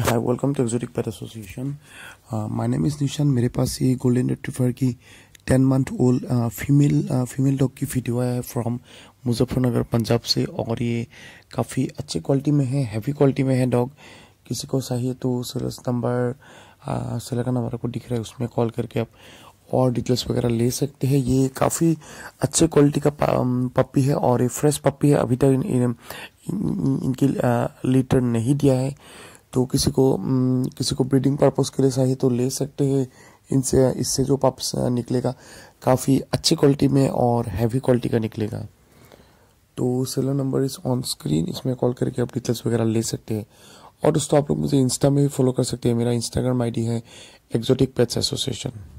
hi welcome to exotic pet association my name is Nishan मेरे पास ये गोल्डन रिट्रीवर की ten month old female female dog की video है फ्रॉम मुजफ्फरनगर पंजाब से और ये काफ़ी अच्छे क्वालिटी में है हैवी क्वालिटी में है डॉग किसी को चाहिए तो सेलस नंबर सेलर का नंबर आपको दिख रहा है उसमें कॉल करके आप और डिटेल्स वगैरह ले सकते हैं ये काफ़ी अच्छे क्वालिटी का पप्पी um, है और ये फ्रेश पप्पी है अभी तक इनके इनकी uh, लीटर नहीं दिया है तो किसी को किसी को ब्रीडिंग पर्पज़ के लिए चाहिए तो ले सकते हैं इनसे इससे जो पप्स निकलेगा काफ़ी अच्छी क्वालिटी में और हैवी क्वालिटी का निकलेगा तो सेलर नंबर इस ऑन स्क्रीन इसमें कॉल करके आप डिटेल्स वगैरह ले सकते हैं और दोस्तों आप लोग मुझे इंस्टा में भी फॉलो कर सकते हैं मेरा इंस्टाग्राम आईडी है एक्जोटिक पेट्स एसोसिएशन